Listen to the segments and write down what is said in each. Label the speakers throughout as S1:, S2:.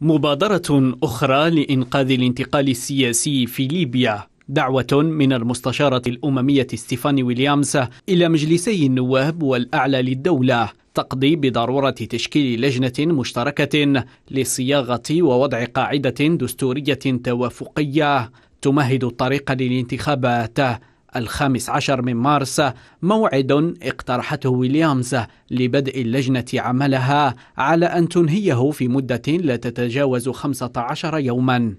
S1: مبادرة أخرى لإنقاذ الانتقال السياسي في ليبيا دعوة من المستشارة الأممية ستيفاني ويليامس إلى مجلسي النواب والأعلى للدولة تقضي بضرورة تشكيل لجنة مشتركة لصياغة ووضع قاعدة دستورية توافقية تمهد الطريق للانتخابات الخامس عشر من مارس موعد اقترحته ويليامز لبدء اللجنة عملها على أن تنهيه في مدة لا تتجاوز خمسة عشر يوماً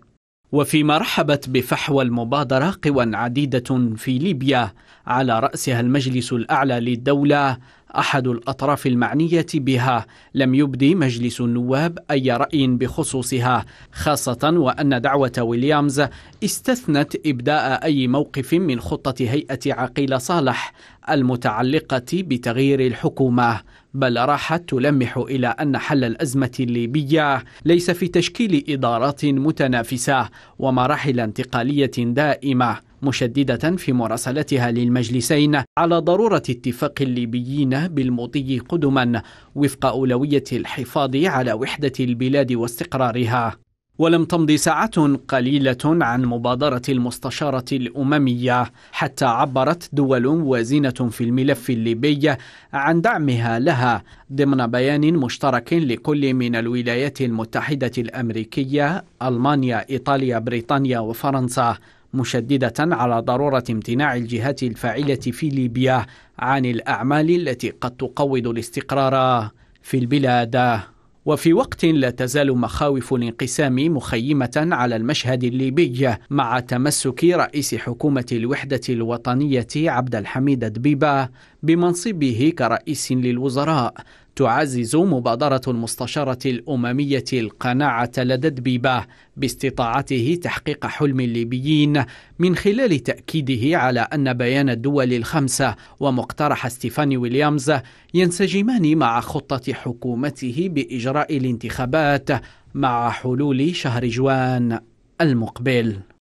S1: وفيما رحبت بفحوى المبادرة قوى عديدة في ليبيا على رأسها المجلس الأعلى للدولة أحد الأطراف المعنية بها لم يبدي مجلس النواب أي رأي بخصوصها خاصة وأن دعوة ويليامز استثنت إبداء أي موقف من خطة هيئة عقيل صالح المتعلقة بتغيير الحكومة بل راحت تلمح إلى أن حل الأزمة الليبية ليس في تشكيل إدارات متنافسة ومراحل انتقالية دائمة مشددة في مراسلتها للمجلسين على ضرورة اتفاق الليبيين بالمضي قدما وفق أولوية الحفاظ على وحدة البلاد واستقرارها ولم تمض ساعات قليلة عن مبادرة المستشارة الأممية حتى عبرت دول وازنة في الملف الليبي عن دعمها لها ضمن بيان مشترك لكل من الولايات المتحدة الأمريكية، ألمانيا، إيطاليا، بريطانيا وفرنسا مشددة على ضرورة امتناع الجهات الفاعلة في ليبيا عن الأعمال التي قد تقوض الاستقرار في البلاد وفي وقت لا تزال مخاوف الانقسام مخيمة على المشهد الليبي مع تمسك رئيس حكومة الوحدة الوطنية عبد الحميد دبيبة بمنصبه كرئيس للوزراء تعزز مبادرة المستشارة الأممية القناعة لدى دبيبة باستطاعته تحقيق حلم الليبيين من خلال تأكيده على أن بيان الدول الخمسة ومقترح ستيفاني ويليامز ينسجمان مع خطة حكومته بإجراء الانتخابات مع حلول شهر جوان المقبل